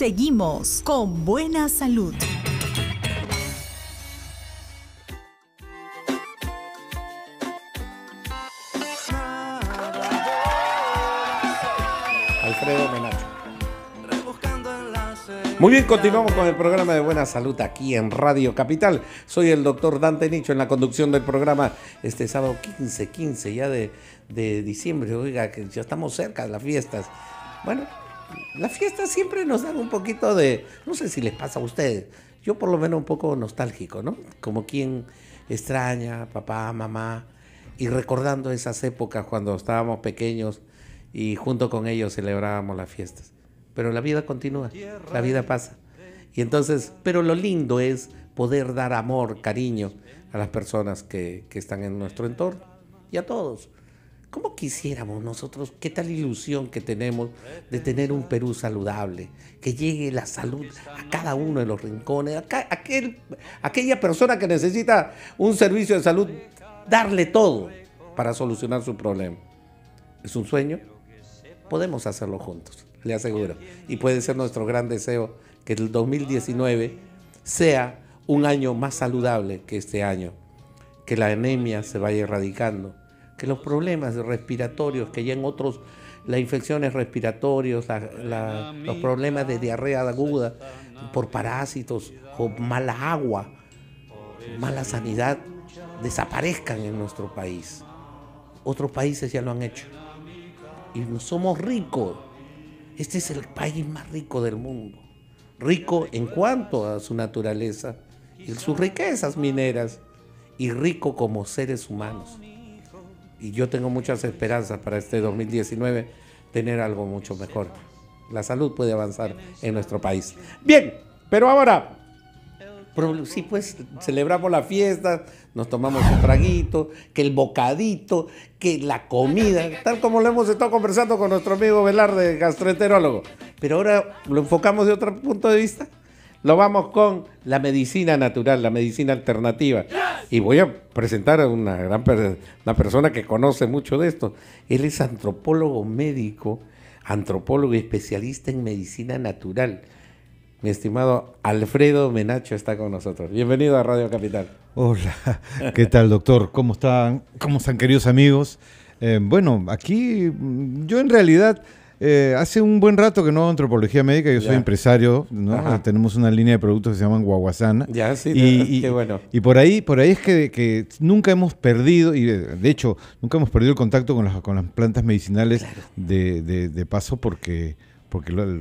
Seguimos con buena salud. Alfredo Menacho. Muy bien, continuamos con el programa de Buena Salud aquí en Radio Capital. Soy el doctor Dante Nicho en la conducción del programa este sábado 15, 15 ya de, diciembre. Oiga, que ya estamos cerca de las fiestas. Bueno, las fiestas siempre nos dan un poquito de, no sé si les pasa a ustedes, yo por lo menos un poco nostálgico, ¿no? Como quien extraña, papá, mamá, y recordando esas épocas cuando estábamos pequeños y junto con ellos celebrábamos las fiestas. Pero la vida continúa, la vida pasa. Y entonces, pero lo lindo es poder dar amor, cariño a las personas que, que están en nuestro entorno y a todos. ¿Cómo quisiéramos nosotros, qué tal ilusión que tenemos de tener un Perú saludable, que llegue la salud a cada uno de los rincones, a aquella persona que necesita un servicio de salud, darle todo para solucionar su problema? ¿Es un sueño? Podemos hacerlo juntos, le aseguro. Y puede ser nuestro gran deseo que el 2019 sea un año más saludable que este año, que la anemia se vaya erradicando que los problemas respiratorios que ya en otros, las infecciones respiratorias, los problemas de diarrea aguda por parásitos o mala agua, mala sanidad, desaparezcan en nuestro país. Otros países ya lo han hecho. Y no somos ricos. Este es el país más rico del mundo. Rico en cuanto a su naturaleza y sus riquezas mineras. Y rico como seres humanos y yo tengo muchas esperanzas para este 2019 tener algo mucho mejor. La salud puede avanzar en nuestro país. Bien, pero ahora, sí, pues celebramos la fiesta, nos tomamos un traguito, que el bocadito, que la comida, tal como lo hemos estado conversando con nuestro amigo Velarde, gastroenterólogo. Pero ahora lo enfocamos de otro punto de vista lo vamos con la medicina natural, la medicina alternativa. Y voy a presentar a una gran una persona que conoce mucho de esto. Él es antropólogo médico, antropólogo y especialista en medicina natural. Mi estimado Alfredo Menacho está con nosotros. Bienvenido a Radio Capital. Hola, ¿qué tal doctor? ¿Cómo están? ¿Cómo están queridos amigos? Eh, bueno, aquí yo en realidad eh, hace un buen rato que no hago antropología médica, yo soy empresario, Tenemos una línea de productos que se llaman Guaguasana. Ya, sí, y, qué bueno. Y por ahí, por ahí es que, nunca hemos perdido, y de hecho, nunca hemos perdido el contacto con las, con las plantas medicinales de, paso porque,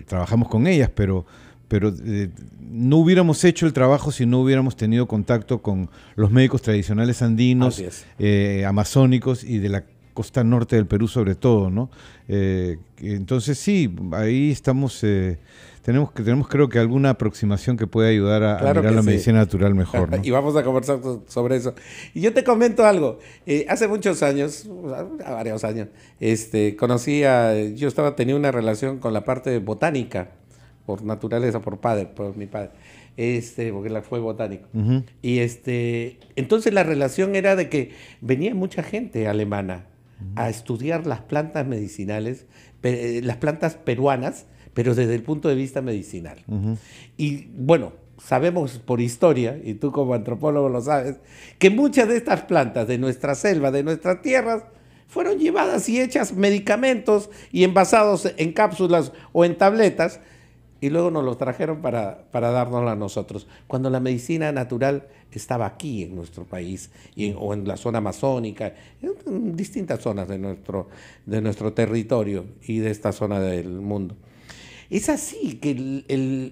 trabajamos con ellas, pero eh, no hubiéramos hecho el trabajo si no hubiéramos tenido contacto con los médicos tradicionales andinos, eh, amazónicos y de la costa norte del Perú sobre todo, ¿no? Eh, entonces sí, ahí estamos, eh, tenemos que tenemos creo que alguna aproximación que puede ayudar a, mirar la medicina natural mejor. ¿no? y vamos a conversar sobre eso. Y yo te comento algo. Eh, hace muchos años, varios años, este, conocí a, yo estaba tenía una relación con la parte botánica por naturaleza, por padre, por mi padre este, porque la fue botánico. Y este, entonces la relación era de que venía mucha gente alemana a estudiar las plantas medicinales, eh, las plantas peruanas, pero desde el punto de vista medicinal. Y bueno, sabemos por historia, y tú como antropólogo lo sabes, que muchas de estas plantas de nuestra selva, de nuestras tierras, fueron llevadas y hechas medicamentos y envasados en cápsulas o en tabletas y luego nos lo trajeron para, para dárnoslo a nosotros. Cuando la medicina natural estaba aquí en nuestro país o en la zona amazónica, en, distintas zonas de nuestro, de nuestro territorio y de esta zona del mundo. Es así que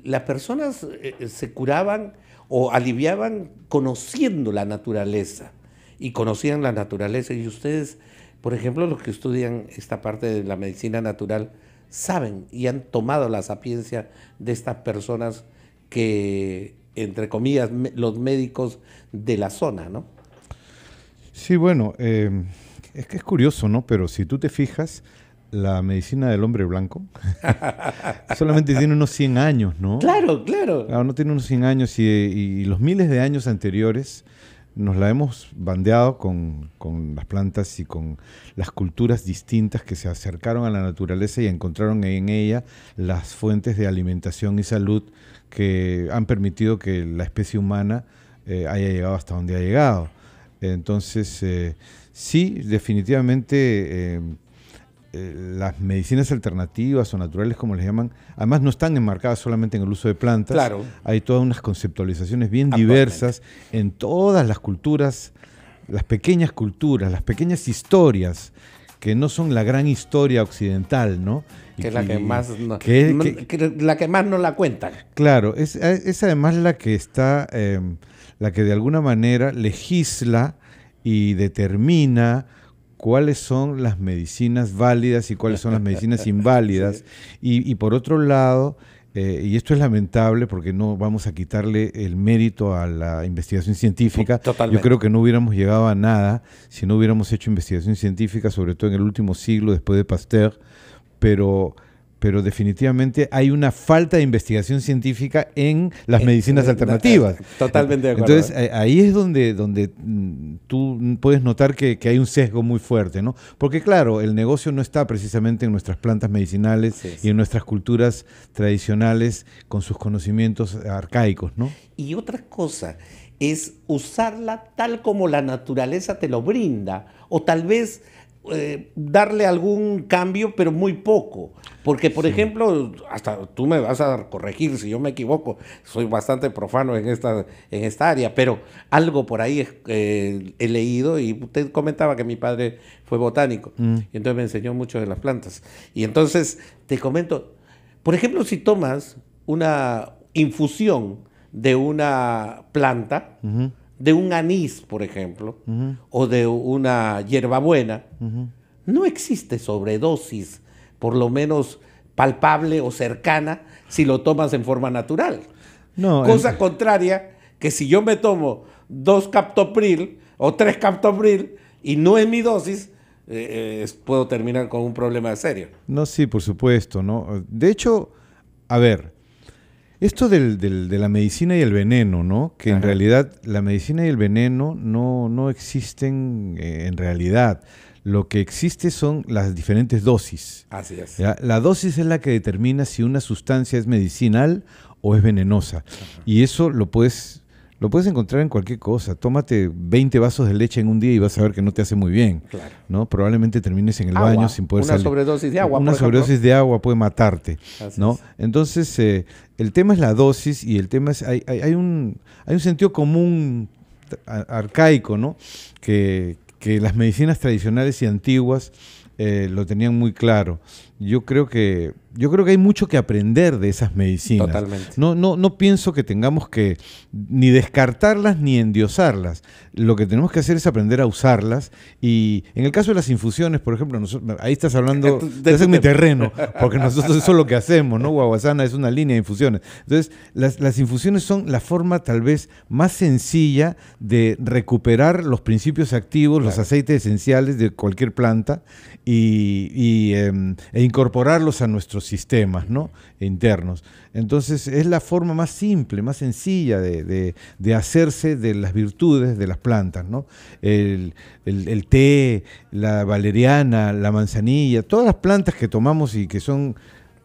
las personas eh, eh, se curaban o aliviaban conociendo la naturaleza y conocían la naturaleza y ustedes, por ejemplo, los que estudian esta parte de la medicina natural, saben y han tomado la sapiencia de estas personas que, entre comillas, los médicos de la zona, ¿no? Sí, bueno, em, es que es curioso, ¿no? Pero si tú te fijas, la medicina del hombre blanco solamente tiene unos 100 años, ¿no? Claro, claro. Claro, no tiene unos 100 años y los miles de años anteriores nos la hemos bandeado con, las plantas y con las culturas distintas que se acercaron a la naturaleza y encontraron en ella las fuentes de alimentación y salud que han permitido que la especie humana eh, haya llegado hasta donde ha llegado. Entonces, eh, sí, definitivamente eh, eh, las medicinas alternativas o naturales, como les llaman, además no están enmarcadas solamente en el uso de plantas. Claro. Hay todas unas conceptualizaciones bien diversas en todas las culturas, las pequeñas culturas, las pequeñas historias que no son la gran historia occidental, ¿no? Que, es la que más no, la que cuentan. Claro, es, además la que está, em, la que de alguna manera legisla y determina cuáles son las medicinas válidas y cuáles son las medicinas inválidas. Y, por otro lado, eh, y esto es lamentable porque no vamos a quitarle el mérito a la investigación científica. Yo creo que no hubiéramos llegado a nada si no hubiéramos hecho investigación científica, sobre todo en el último siglo después de Pasteur, pero pero definitivamente hay una falta de investigación científica en las medicinas alternativas. Eh, totalmente de acuerdo. Entonces, eh, ahí es donde, donde mm, tú puedes notar que, hay un sesgo muy fuerte, ¿no? Porque claro, el negocio no está precisamente en nuestras plantas medicinales y en nuestras culturas tradicionales con sus conocimientos arcaicos, ¿no? Y otra cosa es usarla tal como la naturaleza te lo brinda, o tal vez eh, darle algún cambio, pero muy poco. Porque, por ejemplo, hasta tú me vas a corregir si yo me equivoco, soy bastante profano en esta, en esta área, pero algo por ahí eh, he leído y usted comentaba que mi padre fue botánico mm. y entonces me enseñó mucho de las plantas. Y entonces te comento, por ejemplo, si tomas una infusión de una planta, de un anís, por ejemplo, o de una hierbabuena, no existe sobredosis, por lo menos palpable o cercana, si lo tomas en forma natural. No, Cosa contraria que si yo me tomo dos captopril o tres captopril y no es mi dosis, eh, puedo terminar con un problema serio. No, sí, por supuesto, ¿no? De hecho, a ver, esto del, de la medicina y el veneno, ¿no? Que en realidad la medicina y el veneno no, no existen eh, en realidad. Lo que existe son las diferentes dosis. Así es. La dosis es la que determina si una sustancia es medicinal o es venenosa. Y eso lo puedes lo puedes encontrar en cualquier cosa. Tómate 20 vasos de leche en un día y vas a ver que no te hace muy bien. ¿no? Probablemente termines en el baño sin poder Una sobredosis de agua. Una sobredosis de agua puede matarte. ¿no? Entonces, eh, el tema es la dosis y el tema es. Hay, un, hay un sentido común arcaico, ¿no? Que, las medicinas tradicionales y antiguas eh, lo tenían muy claro yo creo que yo creo que hay mucho que aprender de esas medicinas. Totalmente. No, no, no pienso que tengamos que ni descartarlas ni endiosarlas. Lo que tenemos que hacer es aprender a usarlas. Y en el caso de las infusiones, por ejemplo, nosotros, ahí estás hablando, eh, de mi terreno, porque nosotros eso es lo que hacemos, ¿no? Guaguasana es una línea de infusiones. Entonces, las, infusiones son la forma tal vez más sencilla de recuperar los principios activos, los aceites esenciales de cualquier planta y, y em, e incorporarlos a nuestros sistemas ¿no? internos. Entonces es la forma más simple, más sencilla de, de, hacerse de las virtudes de las plantas. ¿no? El, el, té, la valeriana, la manzanilla, todas las plantas que tomamos y que son,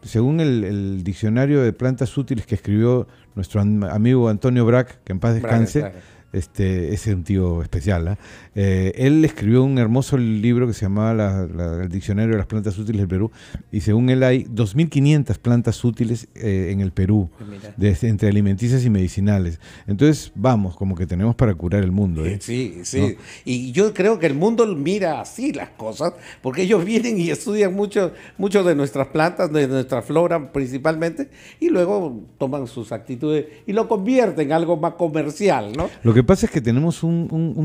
según el, diccionario de plantas útiles que escribió nuestro amigo Antonio Brack, que en paz descanse. Este, es un especial. ¿ah? Eh, él escribió un hermoso libro que se llamaba El Diccionario de las Plantas Útiles del Perú. Y según él hay 2.500 plantas útiles eh, en el Perú, ah, de, entre alimenticias y medicinales. Entonces, vamos, como que tenemos para curar el mundo. ¿eh? Sí, sí. Y yo creo que el mundo mira así las cosas, porque ellos vienen y estudian mucho, mucho de nuestras plantas, de nuestra flora principalmente, y luego toman sus actitudes y lo convierten en algo más comercial. ¿no? Lo que que pasa es que tenemos un,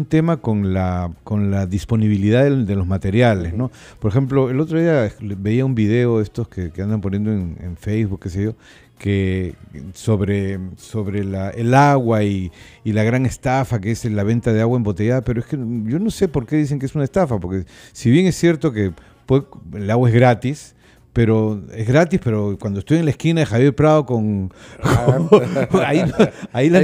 tema con la, con la disponibilidad de, los materiales, ¿no? Por ejemplo, el otro día veía un video estos que, andan poniendo en, Facebook, qué sé yo, que sobre, el agua y, la gran estafa que es la venta de agua embotellada, pero es que yo no sé por qué dicen que es una estafa, porque si bien es cierto que el agua es gratis, pero es gratis, pero cuando estoy en la esquina de Javier Prado con... Ah. ahí, ahí la,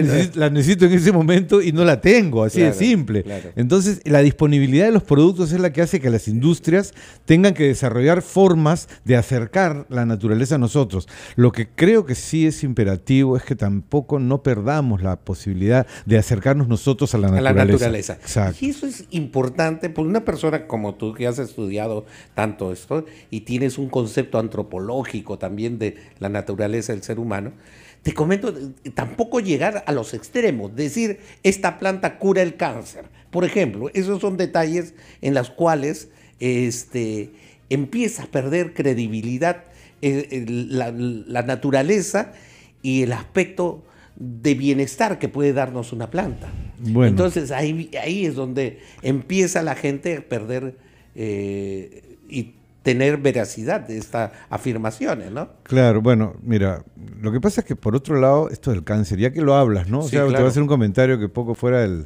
necesito, en ese momento y no la tengo, así de simple. Entonces, la disponibilidad de los productos es la que hace que las industrias tengan que desarrollar formas de acercar la naturaleza a nosotros. Lo que creo que sí es imperativo es que tampoco no perdamos la posibilidad de acercarnos nosotros a la naturaleza. A la naturaleza. Y eso es importante, por una persona como tú que has estudiado tanto esto y tienes un concepto antropológico también de la naturaleza del ser humano, te comento, tampoco llegar a los extremos, decir, esta planta cura el cáncer. Por ejemplo, esos son detalles en los cuales este, empieza a perder credibilidad eh, la, naturaleza y el aspecto de bienestar que puede darnos una planta. Entonces ahí, ahí es donde empieza la gente a perder eh, y tener veracidad de estas afirmaciones, ¿no? Claro, bueno, mira, lo que pasa es que por otro lado, esto del cáncer, ya que lo hablas, ¿no? O sea, te voy a hacer un comentario que poco fuera del,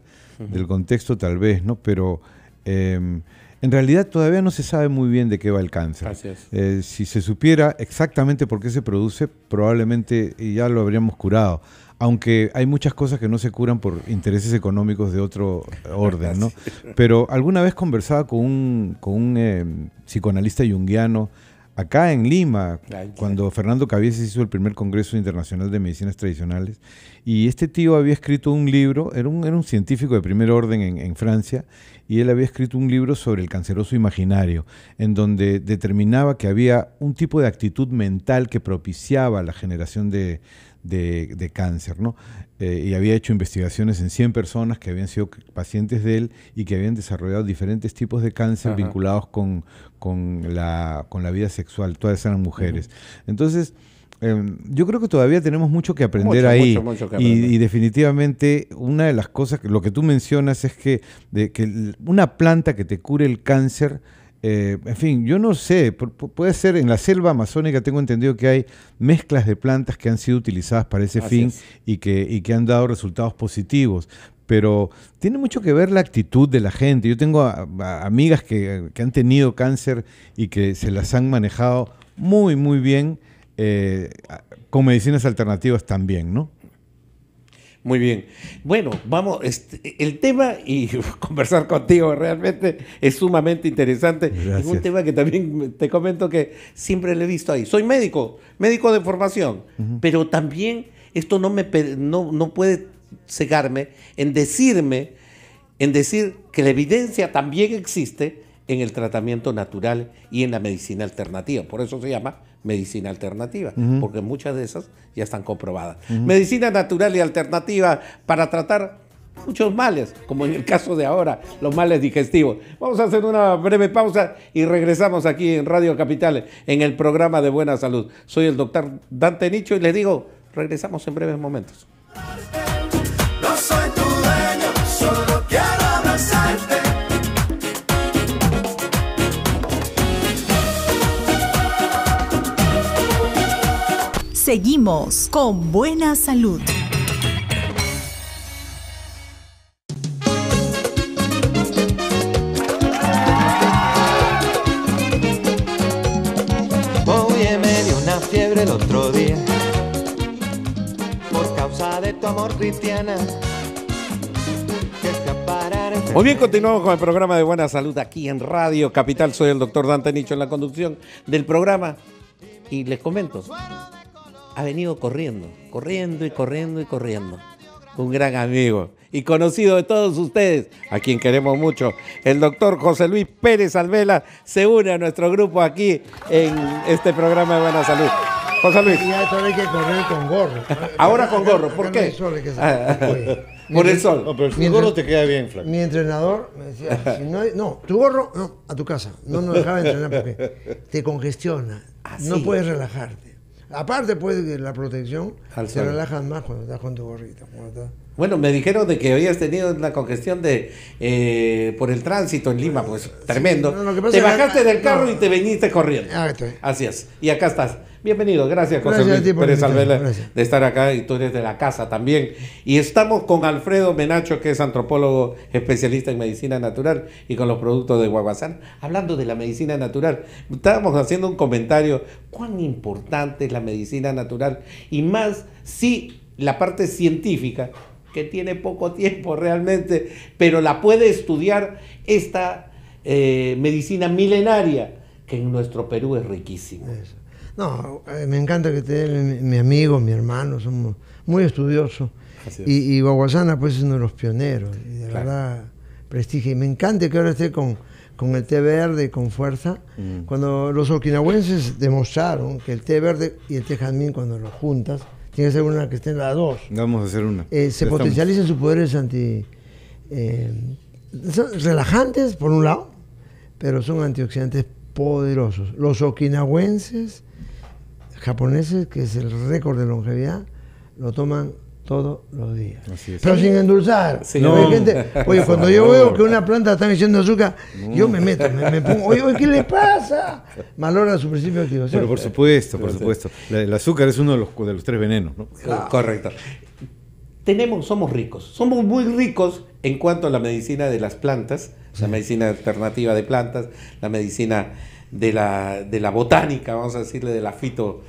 contexto tal vez, ¿no? Pero em, en realidad todavía no se sabe muy bien de qué va el cáncer. Eh, si se supiera exactamente por qué se produce, probablemente ya lo habríamos curado aunque hay muchas cosas que no se curan por intereses económicos de otro orden, ¿no? Pero alguna vez conversaba con un, eh, psicoanalista yunguiano acá en Lima, cuando Fernando Cabieses hizo el primer Congreso Internacional de Medicinas Tradicionales, y este tío había escrito un libro, era un, científico de primer orden en, Francia, y él había escrito un libro sobre el canceroso imaginario, en donde determinaba que había un tipo de actitud mental que propiciaba la generación de, de, cáncer, ¿no? Eh, y había hecho investigaciones en 100 personas que habían sido pacientes de él y que habían desarrollado diferentes tipos de cáncer vinculados con, la, con la vida sexual, todas eran mujeres. Entonces, em, yo creo que todavía tenemos mucho que aprender ahí. Y, definitivamente una de las cosas, que lo que tú mencionas es que, de, que una planta que te cure el cáncer, eh, en fin, yo no sé, puede ser en la selva amazónica, tengo entendido que hay mezclas de plantas que han sido utilizadas para ese fin y, que, que han dado resultados positivos pero tiene mucho que ver la actitud de la gente. Yo tengo amigas que, han tenido cáncer y que se las han manejado muy, muy bien eh, con medicinas alternativas también, ¿no? Muy bien. Bueno, vamos, este, el tema y conversar contigo realmente es sumamente interesante. Es un tema que también te comento que siempre le he visto ahí. Soy médico, médico de formación, pero también esto no, me, no, no puede cegarme en decirme, en decir que la evidencia también existe en el tratamiento natural y en la medicina alternativa. Por eso se llama medicina alternativa, porque muchas de esas ya están comprobadas. Medicina natural y alternativa para tratar muchos males, como en el caso de ahora, los males digestivos. Vamos a hacer una breve pausa y regresamos aquí en Radio Capital, en el programa de Buena Salud. Soy el doctor Dante Nicho y les digo, regresamos en breves momentos. Seguimos con buena salud. me dio una fiebre el otro día por causa de tu amor cristiana. Muy bien, continuamos con el programa de Buena Salud aquí en Radio Capital. Soy el doctor Dante Nicho en la conducción del programa y les comento, ha venido corriendo, corriendo y corriendo y corriendo. Un gran amigo y conocido de todos ustedes, a quien queremos mucho, el doctor José Luis Pérez Alvela, se une a nuestro grupo aquí en este programa de Buena Salud. José Luis. Y hay que correr con gorro. Ahora con gorro, ¿por qué? Ah, ah, por el sol. No, pero mi gorro te queda bien, Flaco. Mi entrenador me decía, no, no, tu gorro, no, a tu casa. No nos dejaba entrenar porque te congestiona. Ah, no puedes relajarte. Aparte, pues, de la protección, se relajan más cuando estás con tu gorrito. Bueno, me dijeron de que habías tenido una congestión de eh, por el tránsito en Lima, pues, tremendo. te bajaste del carro y te veniste corriendo. Así es. Y acá estás. Bienvenido, gracias José Luis Pérez de estar acá y tú eres de la casa también. Y estamos con Alfredo Menacho, que es antropólogo especialista en medicina natural y con los productos de Guaguazán, hablando de la medicina natural. Estábamos haciendo un comentario, cuán importante es la medicina natural y más si la parte científica, que tiene poco tiempo realmente, pero la puede estudiar esta eh, medicina milenaria, que en nuestro Perú es riquísima. No, eh, me encanta que te mi amigo, mi hermano, somos muy estudiosos. Y, Guaguasana, pues, es uno de los pioneros. de verdad, prestigio. Y me encanta que ahora esté con, con el té verde, con fuerza. Mm. Cuando los okinawenses demostraron que el té verde y el té jazmín, cuando los juntas, tiene que ser una que estén la dos. Vamos a hacer una. Eh, se potencializan sus poderes anti. Eh, relajantes, por un lado, pero son antioxidantes poderosos. Los okinawenses japoneses, que es el récord de longevidad, lo toman todos los días. Pero sin endulzar. oye, cuando yo veo que una planta está diciendo azúcar, yo me meto, me, pongo, oye, ¿qué le pasa? Malora su principio activo. Pero por supuesto, por supuesto. El azúcar es uno de los, tres venenos, ¿no? Correcto. Tenemos, somos ricos, somos muy ricos en cuanto a la medicina de las plantas, la medicina alternativa de plantas, la medicina de la, botánica, vamos a decirle, de la fito,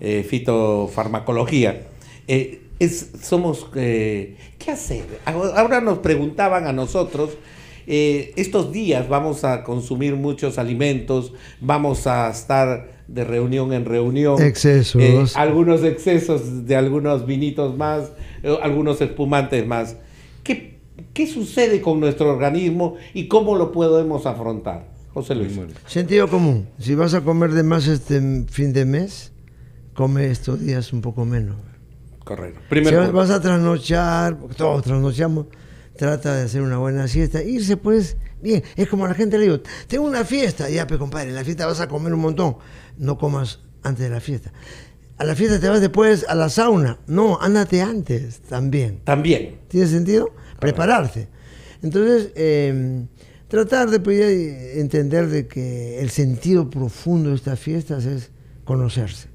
eh, fitofarmacología. Eh, es, somos, eh, ¿qué hacer? Ahora nos preguntaban a nosotros, estos días vamos a consumir muchos alimentos, vamos a estar de reunión en reunión. Excesos. algunos excesos de algunos vinitos más, algunos espumantes más. ¿Qué, ¿Qué sucede con nuestro organismo y cómo lo podemos afrontar? José Luis. Sentido común. Si vas a comer de más este fin de mes, come estos días un poco menos. Correcto. Primero. Si vas a trasnochar, todos trasnochamos, trata de hacer una buena siesta. Irse, pues, bien. Es como la gente le digo, tengo una fiesta. Ya, pues, compadre, en la fiesta vas a comer un montón. No comas antes de la fiesta. A la fiesta te vas después a la sauna. No, ándate antes también. También. ¿Tiene sentido? Prepararse. Entonces, eh, tratar de poder pues, entender de que el sentido profundo de estas fiestas es conocerse.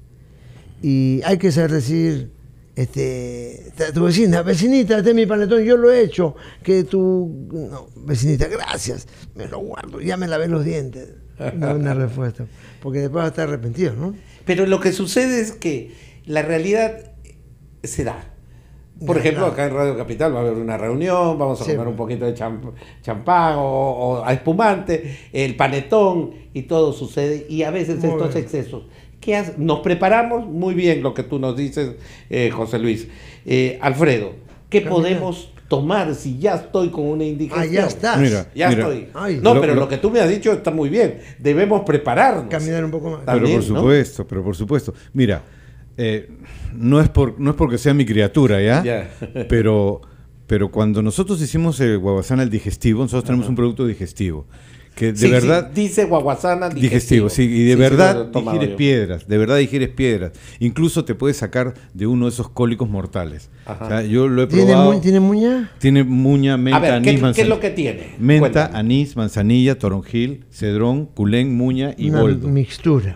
Y hay que saber decir, este, tu vecina, vecinita, este es mi panetón, yo lo he hecho, que tu, no, vecinita, gracias, me lo guardo, ya me lavé los dientes. No hay una respuesta, porque después va a estar arrepentido, ¿no? Pero lo que sucede es que la realidad se da. Por ejemplo, acá en Radio Capital va a haber una reunión, vamos a tomar un poquito de champán o, a espumante, el panetón y todo sucede. Y a veces estos excesos. ¿Qué haces? Nos preparamos muy bien lo que tú nos dices, eh, José Luis. Eh, Alfredo, ¿qué ah, podemos tomar si ya estoy con una indigencia? Ah, ya estás. ya estoy. no, pero lo, que tú me has dicho está muy bien. Debemos prepararnos. Caminar un poco más. pero por supuesto, pero por supuesto. Mira, eh, no, es por, no es porque sea mi criatura, ¿ya? pero, pero cuando nosotros hicimos el eh, guaguasana, el digestivo, nosotros tenemos un producto digestivo. Que de verdad. dice guaguasana digestivo. digestivo. sí, y de verdad digieres piedras, de verdad digires piedras. Incluso te puedes sacar de uno de esos cólicos mortales. yo lo he probado. ¿Tiene, muña? Tiene muña, menta, anís, ¿qué, es lo que tiene? Menta, anís, manzanilla, toronjil, cedrón, culén, muña y una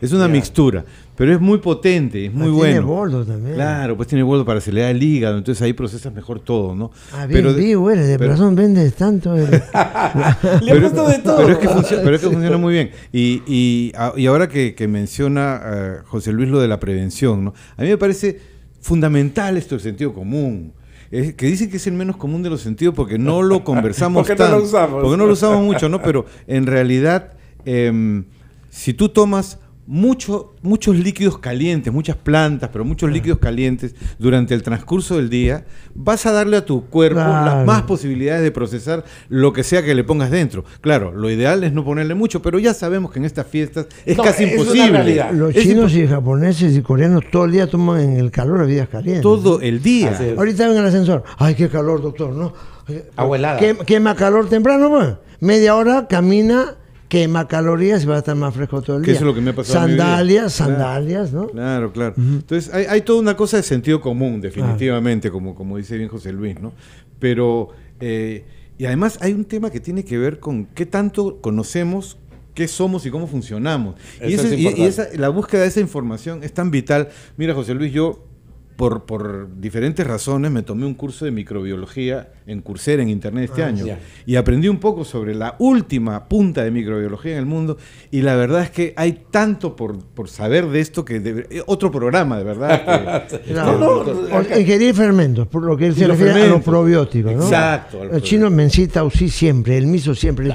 Es una mixtura. Pero es muy potente, es ah, muy bueno. Tiene bordo también. Claro, pues tiene bordo para acelerar el hígado, entonces ahí procesas mejor todo, ¿no? Ah, bien, pero, vivo de pero, vende vendes tanto. Le pero, de todo. Pero es que funciona, muy bien. Y, y, y ahora que, menciona eh, José Luis lo de la prevención, ¿no? A mí me parece fundamental esto del sentido común. Es, que dicen que es el menos común de los sentidos porque no lo conversamos porque tanto, no lo usamos. Porque no lo usamos mucho, ¿no? Pero en realidad, em, si tú tomas mucho, muchos líquidos calientes, muchas plantas, pero muchos líquidos calientes durante el transcurso del día, vas a darle a tu cuerpo las más posibilidades de procesar lo que sea que le pongas dentro. Claro, lo ideal es no ponerle mucho, pero ya sabemos que en estas fiestas es casi imposible. Los chinos y japoneses y coreanos todo el día toman el calor bebidas calientes. Todo el día. Ahorita ven el ascensor. Ay, qué calor, doctor, ¿no? Abuelada. Quema calor temprano, pues. Media hora camina quema calorías y va a estar más fresco todo el día. es lo que me ha pasado. Sandalias, sandalias, ¿no? Claro, claro. Entonces, hay, toda una cosa de sentido común, definitivamente, como, como dice bien José Luis, ¿no? Pero, eh, y además hay un tema que tiene que ver con qué tanto conocemos qué somos y cómo funcionamos. y, esa, la búsqueda de esa información es tan vital. Mira, José Luis, yo por, por diferentes razones me tomé un curso de microbiología en Coursera, en Internet este ah, año. Y aprendí un poco sobre la última punta de microbiología en el mundo. Y la verdad es que hay tanto por, saber de esto que eh, otro programa, de verdad. Este, fermentos, por lo que se refiere a los probióticos. Exacto. Los chinos mencita siempre, el miso siempre,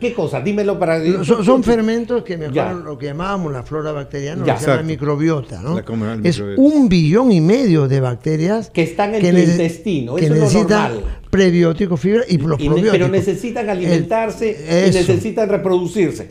¿Qué cosa? Dímelo para. Son, son fermentos que mejoran lo que llamábamos la flora bacteriana, microbiota. ¿no? es un billón y medio de bacterias que están en el intestino. Eso es normal prebióticos, fibra y los probióticos. Pero necesitan alimentarse y necesitan reproducirse.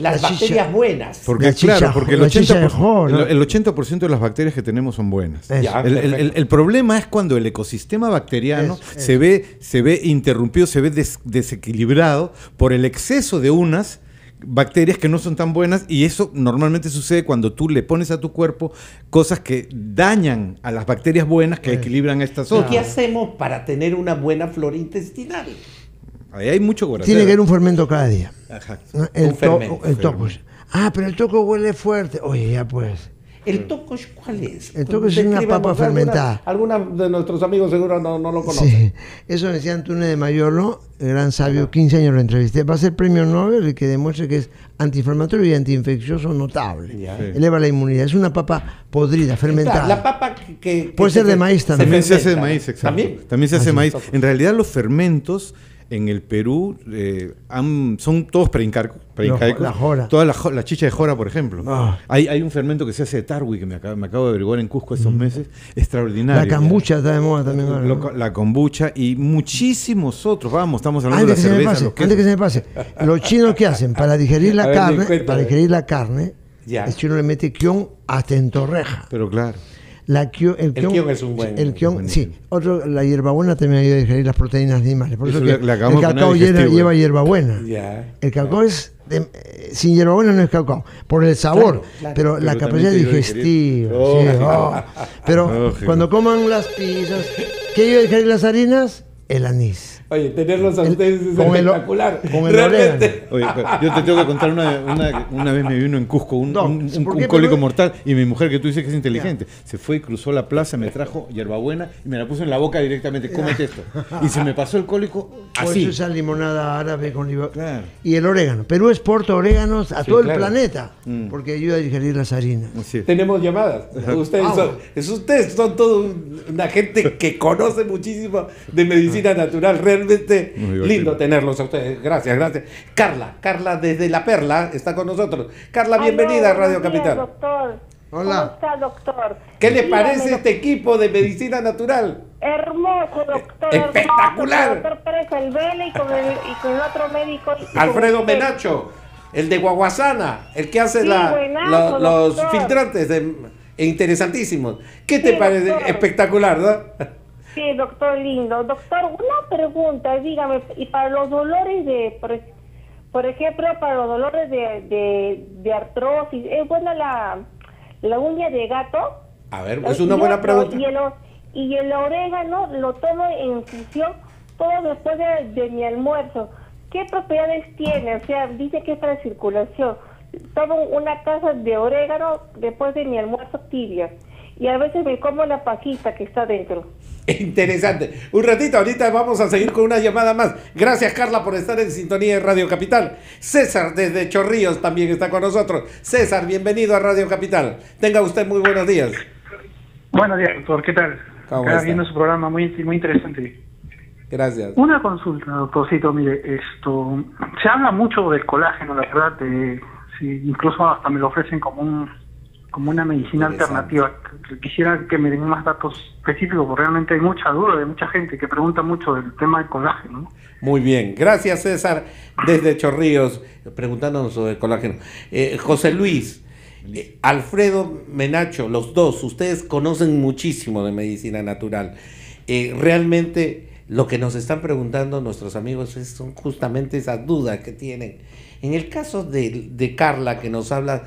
las bacterias buenas. Porque, porque el 80%, de las bacterias que tenemos son buenas. el, problema es cuando el ecosistema bacteriano se, Ve, se ve interrumpido, se ve desequilibrado por el exceso de unas bacterias que no son tan buenas y eso normalmente sucede cuando tú le pones a tu cuerpo cosas que dañan a las bacterias buenas que pues, equilibran estas otras. qué hacemos para tener una buena flora intestinal? Ahí hay mucho corazón. Tiene que haber un fermento cada día. Ajá. El toco. Ah, pero el toco huele fuerte. Oye, ya pues. ¿El mm. tocos, cuál es? El tocos es una papa fermentada. Algunos de nuestros amigos seguro no, lo conocen. Eso decía Antune de Mayolo, el gran sabio, 15 años lo entrevisté. Va a ser premio Nobel el que demuestre que es antiinflamatorio y antiinfeccioso notable. Eleva la inmunidad. Es una papa podrida, fermentada. la papa que... Puede ser de maíz también. También se hace de maíz, exacto. También, también se hace de ah, maíz. En realidad los fermentos en el Perú eh, son todos preincarcos. Toda la, chicha de jora, por ejemplo. Ah. Hay, un fermento que se hace de tarwi, que me acabo, de averiguar en Cusco estos mm. meses, extraordinario. La kombucha está de moda también. La, kombucha y muchísimos otros. Vamos, estamos hablando de la cerveza. Pase, antes que se me pase, los chinos ¿qué hacen? Para digerir la carne, para digerir la carne, el chino le mete kion hasta en torreja. Pero claro el, kion, es un buen. El kion, sí. Otro, la hierbabuena también ayuda a digerir las proteínas animales. el cacao lleva, hierbabuena. el cacao es. Eh, sin hierbabuena no es cacao. Por el sabor. Pero, la capacidad digestiva. Oh. Oh. Pero cuando coman las pizzas, ¿qué ayuda a digerir las harinas? El anís. Oye, tenerlos a ustedes es espectacular. Realmente. yo te tengo que contar una, vez me vino en Cusco un, cólico mortal y mi mujer, que tú dices que es inteligente, se fue y cruzó la plaza, me trajo hierbabuena y me la puso en la boca directamente. Cómete esto. Y se me pasó el cólico así. Por eso esa limonada árabe con Y el orégano. Perú exporta oréganos a todo el planeta mm. porque ayuda a digerir las harinas. Tenemos llamadas. Ustedes ah, son, ustedes son toda una gente que conoce muchísimo de medicina natural. real lindo tenerlos a ustedes. Gracias, gracias. Carla, Carla desde La Perla está con nosotros. Carla, bienvenida a Radio Capital. Hola. doctor? ¿Qué le parece este equipo de medicina natural? Hermoso, eh, doctor. Espectacular. doctor Pérez el y con otro médico. Alfredo Menacho, el de Guaguasana, el que hace los filtrantes. De, interesantísimos. ¿Qué te parece? Espectacular, ¿no? Sí, doctor lindo. Doctor, una pregunta, dígame, y para los dolores de, por, ejemplo, para los dolores de, de, artrosis, ¿es buena la, la uña de gato? A ver, eh, es una buena pregunta. Y el, orégano lo tomo en infusión todo después de, mi almuerzo. ¿Qué propiedades tiene? O sea, dice que es para circulación. Tomo una taza de orégano después de mi almuerzo tibia Y a veces me como la pajita que está dentro. Interesante. Un ratito, ahorita vamos a seguir con una llamada más. Gracias, Carla, por estar en sintonía de Radio Capital. César, desde Chorrillos, también está con nosotros. César, bienvenido a Radio Capital. Tenga usted muy buenos días. Buenos días, doctor. ¿Qué tal? ¿Cómo está? viendo su programa, muy, muy interesante. Gracias. Una consulta, doctorcito. Mire, esto. Se habla mucho del colágeno, la verdad. si incluso hasta me lo ofrecen como un como una medicina alternativa. Quisiera que me den más datos específicos, porque realmente hay mucha duda de mucha gente que pregunta mucho del tema del colágeno. Muy bien, gracias César, desde Chorrillos, preguntándonos sobre colágeno. Eh, José Luis, eh, Alfredo Menacho, los dos, ustedes conocen muchísimo de medicina natural. Eh, realmente lo que nos están preguntando nuestros amigos son justamente esas dudas que tienen. En el caso de, de Carla, que nos habla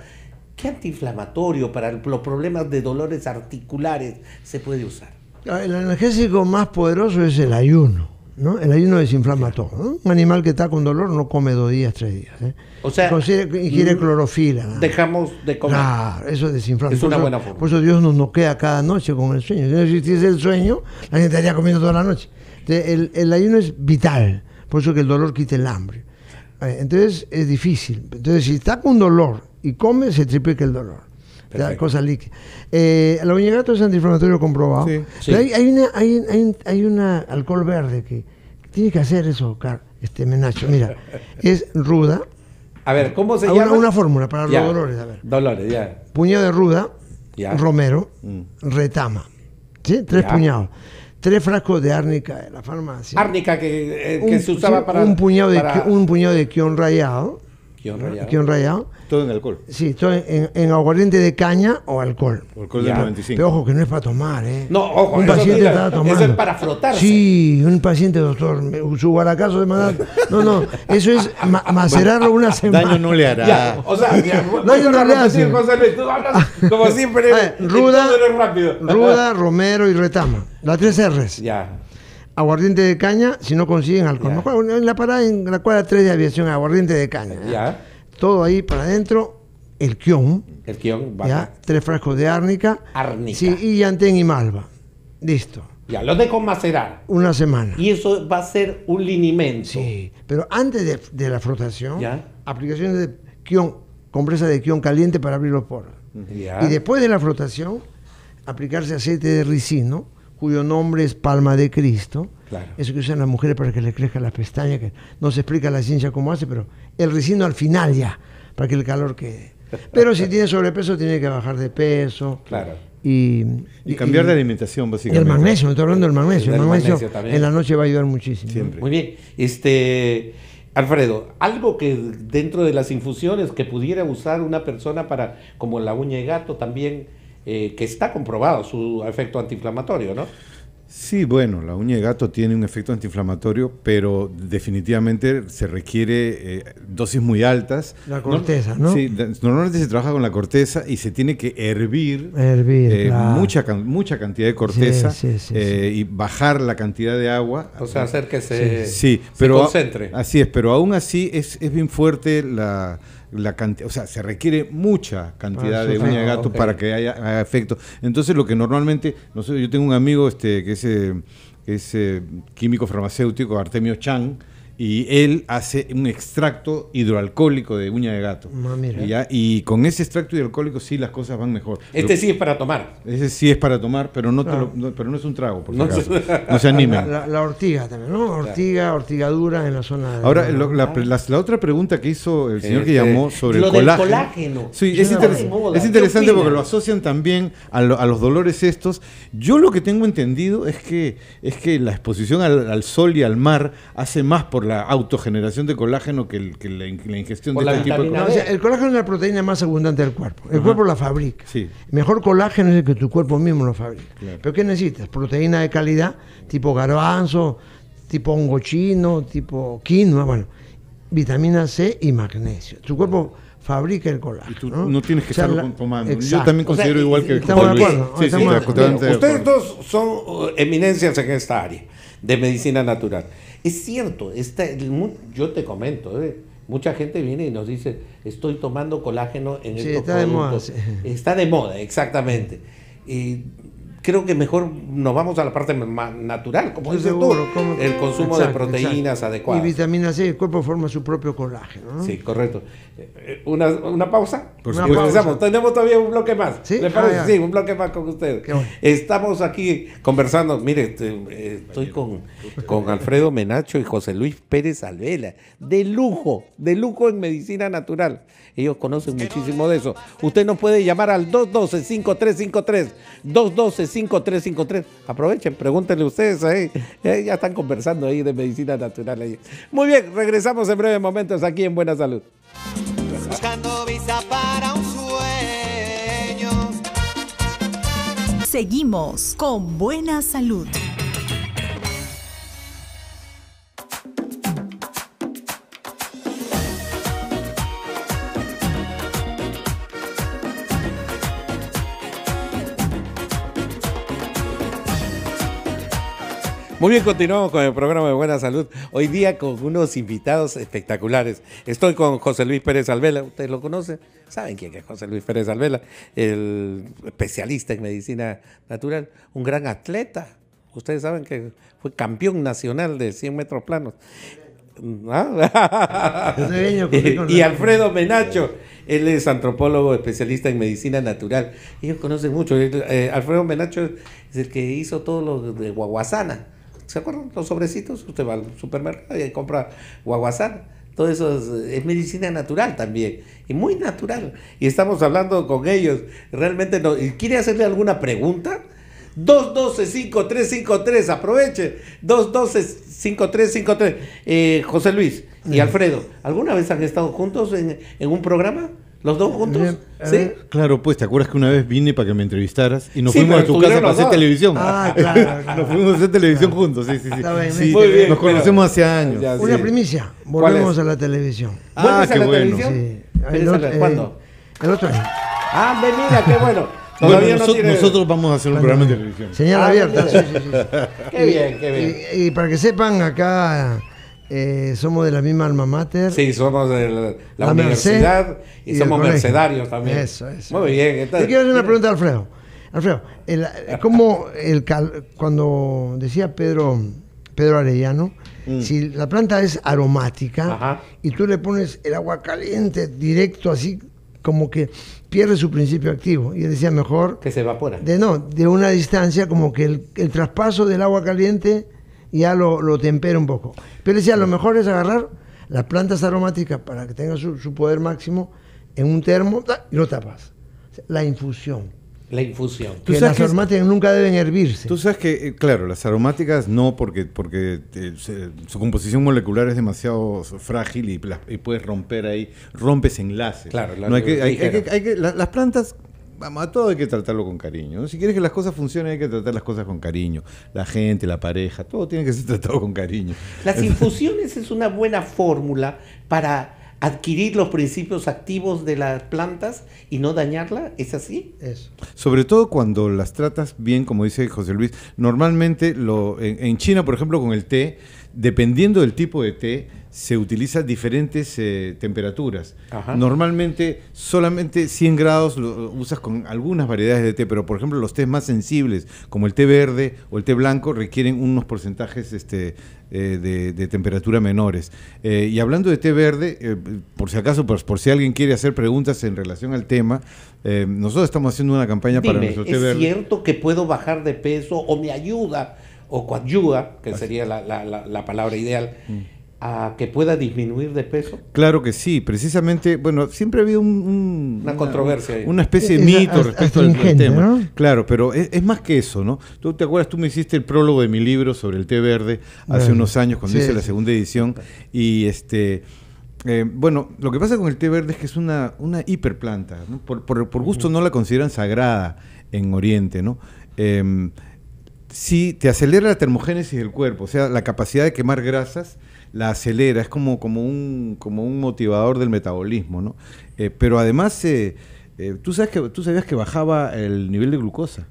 ¿Qué antiinflamatorio para los problemas de dolores articulares se puede usar? Ah, el analgésico más poderoso es el ayuno. ¿no? El ayuno desinflama todo. Un animal que está con dolor no come dos días, tres días. ¿eh? O sea, ingiere mm, clorofila. Dejamos de comer. Ah, eso desinflama. Es una buena forma. Por eso Dios nos noquea cada noche con el sueño. Si no existiese el sueño, la gente estaría comiendo toda la noche. el, el, ayuno es vital. Por eso que el dolor quita el hambre. Eh, entonces es difícil. Entonces, si está con dolor y come, se triplica el dolor. cosa líquida. Eh, el oñegato es antiinflamatorio comprobado. hay, una, hay, hay, hay una alcohol verde que, tiene que hacer eso, Car, este menacho. Mira, es ruda. A ver, ¿cómo se ah, llama? Una fórmula para los dolores, a ver. Dolores, ya. Puño de ruda, romero, mm. retama. ¿Sí? Tres puñados tres frascos de árnica de la farmacia. Árnica que, eh, se usaba para. Un puñado, De, un puñado de rayado. Quión rayado. rayado. Todo en alcohol. Sí, todo en, aguardiente de caña o alcohol. alcohol del 95. Pero ojo, que no es para tomar, ¿eh? No, ojo, un paciente está tomando. Eso es para frotarse. Sí, un paciente, doctor, su guaracazo de mandar. No, no, eso es macerarlo una semana. Daño no le hará. o sea, ya, daño no le una tú hablas como ah, siempre. Eh, ruda, rápido. ruda, Romero y Retama. Las tres R's. Ya aguardiente de caña si no consiguen alcohol. mejor En la parada en la cuadra 3 de aviación, aguardiente de caña. Ya, todo ahí para adentro, el kion. El ¿ya? Tres frascos de árnica. Árnica. y llantén y malva. Listo. Ya, lo dejo macerar. Una semana. Y eso va a ser un linimento. Sí, pero antes de, la frotación, ¿Ya? aplicaciones de kion, compresa de kion caliente para abrir los poros. Y después de la frotación, aplicarse aceite de ricino, cuyo nombre es palma de Cristo, eso que usan las mujeres para que le crezca las pestañas, que no se explica la ciencia cómo hace, pero el resino al final ya, para que el calor quede. Pero si tiene sobrepeso, tiene que bajar de peso. Claro. Y, cambiar de alimentación, básicamente. el magnesio, me estoy hablando del magnesio. El, magnesio, en la noche va a ayudar muchísimo. Muy bien. Este, Alfredo, algo que dentro de las infusiones que pudiera usar una persona para, como la uña de gato también, eh, que está comprobado su efecto antiinflamatorio, ¿no? Sí, bueno, la uña de gato tiene un efecto antiinflamatorio, pero definitivamente se requiere eh, dosis muy altas. La corteza, ¿no? Sí, normalmente se trabaja con la corteza y se tiene que hervir, eh, mucha, mucha cantidad de corteza eh, y bajar la cantidad de agua. O sea, hacer que se, concentre. Así es, pero aún así es, es bien fuerte la la o sea, se requiere mucha cantidad de uña de gato para que haya, efecto. Entonces, lo que normalmente, no sé, yo tengo un amigo este, que es, eh, eh, químico farmacéutico, Artemio Chang, y él hace un extracto hidroalcohólico de uña de gato. Ah, y con ese extracto hidroalcohólico sí las cosas van mejor. Este sí es para tomar. Ese sí es para tomar, pero no, pero no es un trago, no, Se... La, ortiga también, ¿no? Ortiga, ortigadura en la zona. Ahora, ah. la, otra pregunta que hizo el señor que este, llamó sobre el colágeno. es, interesante porque lo asocian también a, los dolores estos. Yo lo que tengo entendido es que, es que la exposición al, al sol y al mar hace más por la autogeneración de colágeno que, la, ingestión de este tipo colágeno. el colágeno es la proteína más abundante del cuerpo. El cuerpo la fabrica. Mejor colágeno es el que tu cuerpo mismo lo fabrica. Pero ¿qué necesitas? Proteína de calidad, tipo garbanzo, tipo hongo chino, tipo quinoa, bueno, vitamina C y magnesio. Tu cuerpo fabrica el colágeno. Y tú ¿no? tienes que estar tomando. Yo también considero igual que estamos Ustedes dos son uh, eminencias en esta área de medicina natural. Es cierto, yo te comento, ¿eh? mucha gente viene y nos dice, estoy tomando colágeno en sí, está De moda, Está de moda, exactamente creo que mejor nos vamos a la parte más natural, como dices tú, el consumo de proteínas adecuadas. Y vitamina C, el cuerpo forma su propio colágeno. Sí, correcto. Eh, una, pausa. Por Tenemos todavía un bloque más. Sí, ah, un bloque más con ustedes. Estamos aquí conversando. Mire, estoy con, Alfredo Menacho y José Luis Pérez Alvela. De lujo, de lujo en medicina natural. Ellos conocen muchísimo de eso. Usted nos puede llamar al 212-5353. 212 5353 212 5353 5353. Aprovechen, pregúntenle ustedes ahí. Eh, ya están conversando ahí de medicina natural. Muy bien, regresamos en breve momentos aquí en Buena Salud. Buscando visa para un sueño. Seguimos con Buena Salud. Muy bien, continuamos con el programa de Buena Salud. Hoy día con unos invitados espectaculares. Estoy con José Luis Pérez Alvela, ustedes lo conocen, saben quién es José Luis Pérez Alvela, el especialista en medicina natural, un gran atleta. Ustedes saben que fue campeón nacional de 100 metros planos. ¿Ah? y, Alfredo Menacho, él es antropólogo especialista en medicina natural. Ellos conocen mucho. Eh, Alfredo Menacho es el que hizo todo lo de Guaguasana ¿Se acuerdan? Los sobrecitos, usted va al supermercado y compra guaguasán Todo eso es, medicina natural también, y muy natural. Y estamos hablando con ellos. Realmente, no, ¿quiere hacerle alguna pregunta? 212-5353, aproveche. 212-5353. Eh, José Luis y Alfredo, ¿alguna vez han estado juntos en, en un programa? ¿Los dos juntos? sí. Claro, pues, ¿te acuerdas que una vez vine para que me entrevistaras y nos fuimos a tu casa para hacer televisión? Ah, claro. nos fuimos a hacer televisión juntos, sí, sí, sí. muy bien, nos conocemos hace años. una primicia, volvemos a la televisión. Ah, qué bueno. El, eh, ¿Cuándo? El otro año. Ah, venida, qué bueno. Todavía nosotros, vamos a hacer un programa de televisión. Señal ah, abierta, sí, sí, sí. Qué bien, qué bien. y, para que sepan, acá eh, somos de la misma alma mater. Sí, somos de la, universidad y, somos mercedarios también. Muy bien. Te quiero hacer una pregunta, Alfredo. Alfredo, el, eh, cuando decía Pedro, Pedro Arellano, mm. si la planta es aromática y tú le pones el agua caliente directo así, como que pierde su principio activo. Y decía mejor... Que se evapora. De no, de una distancia, como que el traspaso del agua caliente ya lo, lo tempera un poco. Pero decía, lo mejor es agarrar las plantas aromáticas para que tengan su, su, poder máximo en un termo y lo tapas. La infusión. La infusión. ¿Tú que las aromáticas nunca deben hervirse. Tú sabes que, eh, claro, las aromáticas no, porque, porque eh, su composición molecular es demasiado frágil y, puedes romper ahí, rompes enlaces. Claro, las plantas vamos, a todo hay que tratarlo con cariño. Si quieres que las cosas funcionen, hay que tratar las cosas con cariño. La gente, la pareja, todo tiene que ser tratado con cariño. Las infusiones es una buena fórmula para adquirir los principios activos de las plantas y no dañarla, ¿es así? Sobre todo cuando las tratas bien, como dice José Luis, normalmente lo, en China, por ejemplo, con el té, dependiendo del tipo de té, se utilizan diferentes eh, temperaturas. Normalmente solamente 100 grados lo usas con algunas variedades de té, pero por ejemplo los tés más sensibles, como el té verde o el té blanco, requieren unos porcentajes este, eh, de, temperatura menores. Eh, y hablando de té verde, por si acaso, pues, por, si alguien quiere hacer preguntas en relación al tema, nosotros estamos haciendo una campaña para nuestro té verde. ¿Es cierto que puedo bajar de peso o me ayuda? o coadyuva, que sería la, la, palabra ideal, mm. a que pueda disminuir de peso? Claro que sí, precisamente, bueno, siempre ha habido una controversia. Una, especie de mito respecto al, tema. Claro, pero es, más que eso, ¿no? Tú te acuerdas, tú me hiciste el prólogo de mi libro sobre el té verde hace unos años, cuando hice la segunda edición, y este... Eh, bueno, lo que pasa con el té verde es que es una, una hiperplanta. ¿no? Por, gusto no la consideran sagrada en Oriente, ¿no? Em, sí te acelera la termogénesis del cuerpo, o sea, la capacidad de quemar grasas la acelera, es como, como, un, como un motivador del metabolismo, ¿no? Eh, pero además, eh, eh, ¿tú, sabes que, tú sabías que bajaba el nivel de glucosa.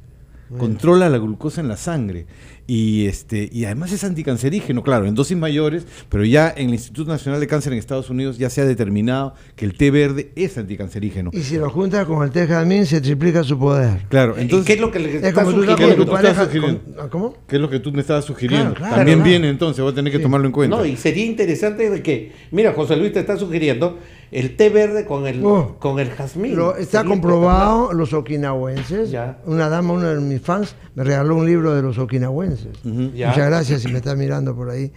Controla la glucosa en la sangre. Y, este, y además es anticancerígeno, claro, en dosis mayores, pero ya en el Instituto Nacional de Cáncer en Estados Unidos ya se ha determinado que el té verde es anticancerígeno. Y si lo juntas con el té jazmín se triplica su poder. Claro, entonces... ¿Qué es lo que le estás sugiriendo? ¿Cómo? ¿Qué es lo que tú me estabas sugiriendo? También viene entonces, voy a tener que tomarlo en cuenta. No, y sería interesante de que, mira, José Luis te está sugiriendo el té verde con el, oh. con el jazmín. está comprobado, los okinawenses. Una dama, uno de mis fans, me regaló un libro de los okinawenses. Muchas gracias si me estás mirando por ahí.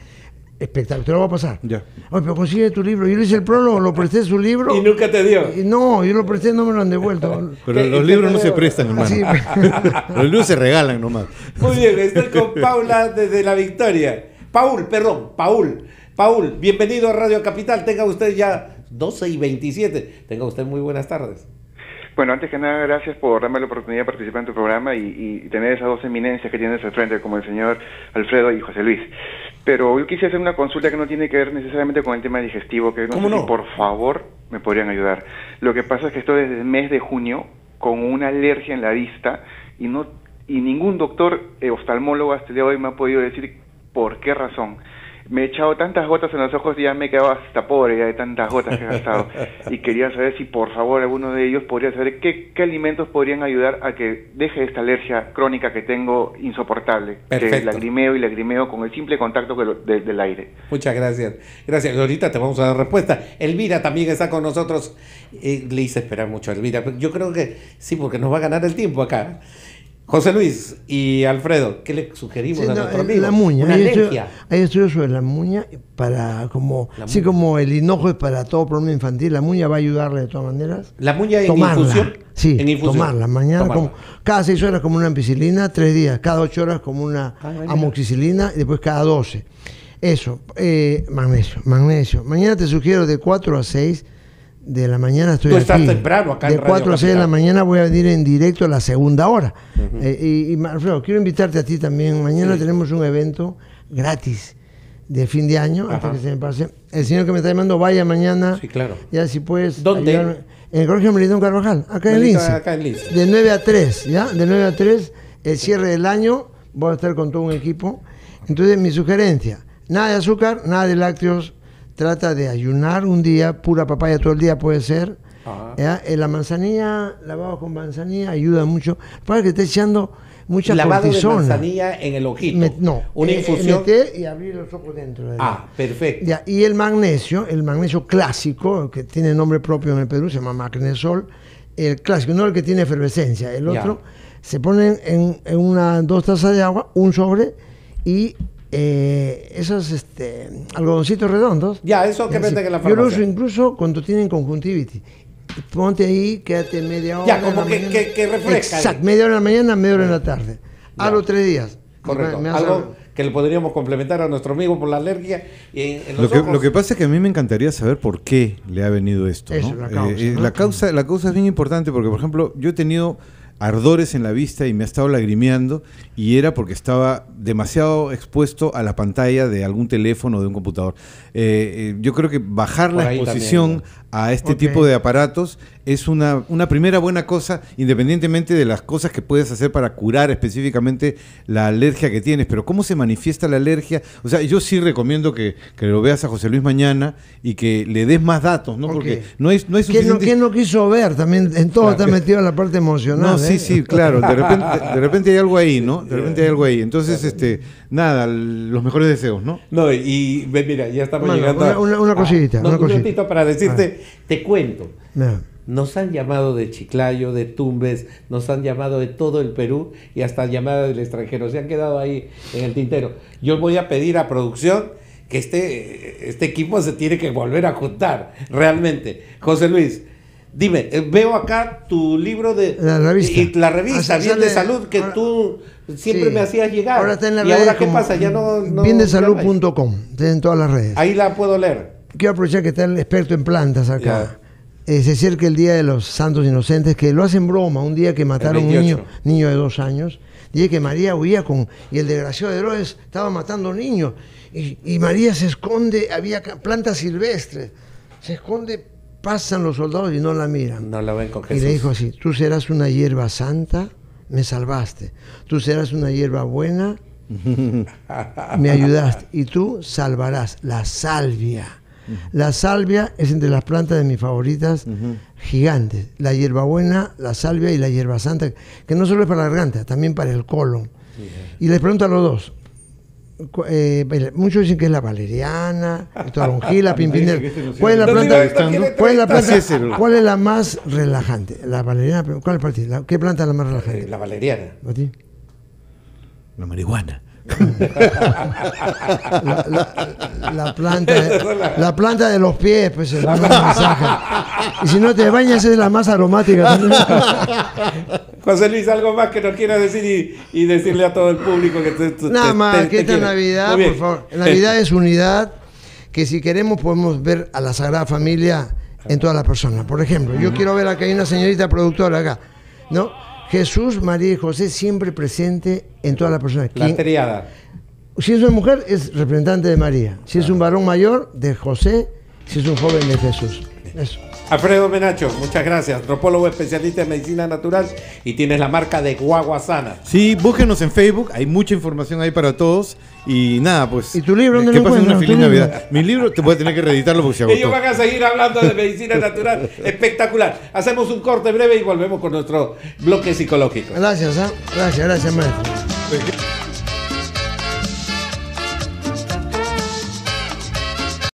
Espectacular, te lo voy a pasar. Oye, pero consigue tu libro. Yo le hice el prólogo, lo presté su libro. ¿Y nunca te dio? no, yo lo presté, no me lo han devuelto. pero los libros no se prestan, hermano. los libros se regalan nomás. Muy bien, estoy con Paula desde La Victoria. Paul, perdón, Paul. Paul, bienvenido a Radio Capital. Tenga usted ya 12 y 27. Tenga usted muy buenas tardes. Bueno, antes que nada, gracias por darme la oportunidad de participar en tu programa y, tener esas dos eminencias que tienes al frente, como el señor Alfredo y José Luis. Pero hoy quise hacer una consulta que no tiene que ver necesariamente con el tema digestivo, que no por favor me podrían ayudar. Lo que pasa es que estoy desde el mes de junio con una alergia en la vista y no y ningún doctor eh, oftalmólogo hasta el día de hoy me ha podido decir por qué razón me he echado tantas gotas en los ojos y ya me he quedado hasta pobre ya de tantas gotas que he gastado. y quería saber si por favor alguno de ellos podría saber qué, alimentos podrían ayudar a que deje esta alergia crónica que tengo insoportable, Que que lagrimeo y lagrimeo con el simple contacto del aire. Muchas gracias. Gracias. Ahorita te vamos a dar respuesta. Elvira también está con nosotros. Eh, le hice esperar mucho a Elvira. Yo creo que sí, porque nos va a ganar el tiempo acá. José Luis y Alfredo, ¿qué le sugerimos a nuestro eh, La muña. Una hay, estudios, sobre la muña para como así como el hinojo es para todo problema infantil, la muña va a ayudarle de todas maneras. La muña en infusión. Sí, tomarla mañana Como, cada seis horas como una ampicilina, tres días, cada ocho horas como una ah, amoxicilina y después cada doce. Eso, eh, magnesio, magnesio. Mañana te sugiero de cuatro a seis de la mañana estoy aquí. acá De 4 a 6 de la mañana voy a venir en directo a la segunda hora. Eh, y, quiero invitarte a ti también. Mañana tenemos un evento gratis de fin de año, que se me El señor que me está llamando, vaya mañana. Sí, claro. Ya si puedes. ¿Dónde? En el colegio Melitón Carvajal, acá en, Lince, acá en Lince. De 9 a 3, ¿ya? De 9 a 3, el cierre del año, voy a estar con todo un equipo. Entonces, mi sugerencia, nada de azúcar, nada de lácteos, trata de ayunar un día, pura papaya todo el día puede ser. en eh, La manzanilla, lavado con manzanilla, ayuda mucho. Para que esté echando mucha Lavado manzanilla en el ojito. no, una eh, eh, infusión. y abrir dentro. ah, perfecto. y el magnesio, el magnesio clásico, que tiene nombre propio en el Perú, se llama magnesol. El clásico, no el que tiene efervescencia, el otro. Se ponen en, una, dos tazas de agua, un sobre y eh, esos este, algodoncitos redondos. Ya, eso que la Yo lo uso incluso cuando tienen conjuntivitis. Ponte ahí, quédate media hora. Ya, como que, que, Exacto, media hora en la mañana, media hora en la tarde. A los tres días. Algo que le podríamos complementar a nuestro amigo por la alergia. lo, que, lo que pasa es que a mí me encantaría saber por qué le ha venido esto. Eh, eh, la, causa, la causa es bien importante porque, por ejemplo, yo he tenido ardores en la vista y me ha estado lagrimeando y era porque estaba demasiado expuesto a la pantalla de algún teléfono o de un computador. Eh, eh, yo creo que bajar la exposición a este tipo de aparatos es una, una, primera buena cosa, independientemente de las cosas que puedes hacer para curar específicamente la alergia que tienes. Pero ¿cómo se manifiesta la alergia? O sea, yo sí recomiendo que, lo veas a José Luis mañana y que le des más datos, ¿no? Porque no es, no es suficiente... no, quiso ver? También en todo está metido en la parte emocional. No, sí, ¿eh? sí, claro. De repente, de repente hay algo ahí, ¿no? De repente hay algo ahí. Entonces, este, nada, los mejores deseos, ¿no? No, y mira, ya estamos llegando... Una, ah, cosita, una, para decirte... Ah. Te cuento. Nos han llamado de Chiclayo, de Tumbes, nos han llamado de todo el Perú y hasta llamada del extranjero. Se han quedado ahí en el tintero. Yo voy a pedir a producción que este, este equipo se tiene que volver a juntar, realmente. José Luis, Dime, eh, veo acá tu libro de la revista, la revista Bien de Salud que tú siempre me hacías llegar. Ahora está en la ¿Y ahora qué pasa? Ya no, Bien de salud.com, en todas las redes. Ahí la puedo leer quiero aprovechar que está el experto en plantas acá. Eh, se acerca el Día de los Santos Inocentes, que lo hacen broma, un día que mataron a un niño, niño de dos años. Dije que María huía con. Y el desgraciado de Herodes estaba matando un Y, y, María se esconde, había plantas silvestres. Se esconde, pasan los soldados y no la miran. No la ven con Jesús. Y le dijo así: Tú serás una hierba santa, me salvaste. Tú serás una hierba buena, me ayudaste. Y tú salvarás la salvia. La salvia es entre las plantas de mis favoritas gigantes. La hierbabuena, la salvia y la hierba santa, que no solo es para la garganta, también para el colon. Eh. y les pregunto a los dos. Eh, muchos dicen que es la valeriana, la longila, este ¿Cuál es la planta, ¿cuál es la, más relajante? ¿cuál es ti? ¿Qué planta es la más relajante? La valeriana. ¿A ti? La marihuana la, planta, la planta de los pies, pues Y si no te bañas es la más aromática. José Luis, algo más que nos quieras decir y, decirle a todo el público que te, Nada más, que esta Navidad, por favor. Navidad es unidad que si queremos podemos ver a la Sagrada Familia en todas las personas. Por ejemplo, yo quiero ver acá hay una señorita productora acá, ¿no? Jesús, María y José siempre presente en toda la persona. La triada. Si es una mujer, es representante de María. Si es un varón mayor, de José. Si es un joven, de Jesús. Alfredo Menacho, muchas gracias. Antropólogo especialista en medicina natural y tienes la marca de Guaguasana. Sí, búsquenos en Facebook, hay mucha información ahí para todos. Y nada, pues. ¿Y tu libro eh, dónde pasa una feliz Navidad. Mi libro te voy tener que reeditarlo porque se agotó. Ellos van a seguir hablando de medicina natural. Espectacular. Hacemos un corte breve y volvemos con nuestro bloque psicológico. Gracias, ¿eh? gracias, gracias, maestro. Pues,